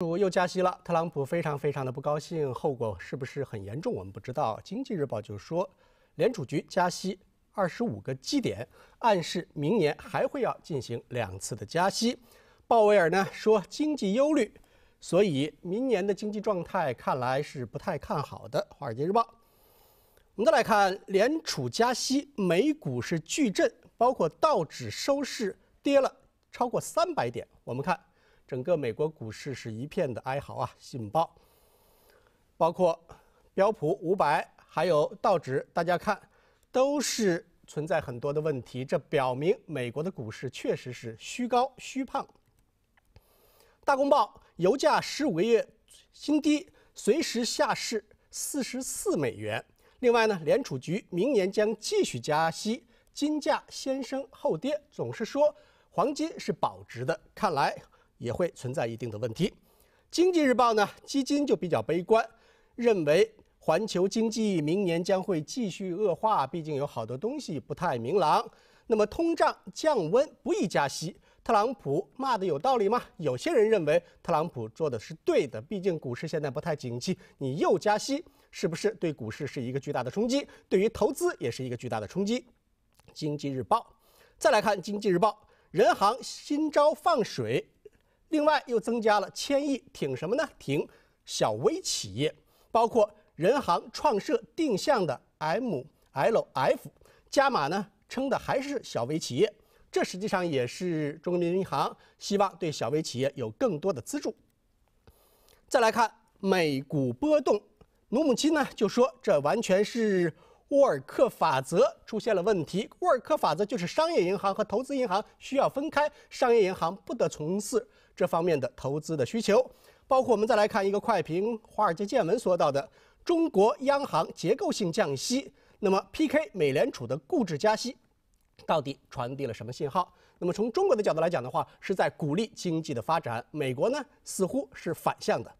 美又加息了，特朗普非常非常的不高兴，后果是不是很严重？我们不知道。经济日报就说，联储局加息二十五个基点，暗示明年还会要进行两次的加息。鲍威尔呢说经济忧虑，所以明年的经济状态看来是不太看好的。华尔街日报，我们再来看联储加息，美股是巨震，包括道指收市跌了超过三百点，我们看。整个美国股市是一片的哀嚎啊！信报包括标普五百，还有道指，大家看都是存在很多的问题。这表明美国的股市确实是虚高、虚胖。大公报：油价十五个月新低，随时下市四十四美元。另外呢，联储局明年将继续加息。金价先升后跌，总是说黄金是保值的，看来。也会存在一定的问题。经济日报呢，基金就比较悲观，认为环球经济明年将会继续恶化，毕竟有好多东西不太明朗。那么通胀降温不宜加息，特朗普骂的有道理吗？有些人认为特朗普做的是对的，毕竟股市现在不太景气，你又加息，是不是对股市是一个巨大的冲击？对于投资也是一个巨大的冲击。经济日报，再来看经济日报，人行新招放水。另外又增加了千亿挺什么呢？挺小微企业，包括人行创设定向的 MLF，加码呢，称的还是小微企业。这实际上也是中国人民银行希望对小微企业有更多的资助。再来看美股波动，努姆基呢就说这完全是。沃尔克法则出现了问题。沃尔克法则就是商业银行和投资银行需要分开，商业银行不得从事这方面的投资的需求。包括我们再来看一个快评，《华尔街见闻》说到的：中国央行结构性降息，那么 PK 美联储的固执加息，到底传递了什么信号？那么从中国的角度来讲的话，是在鼓励经济的发展；美国呢，似乎是反向的。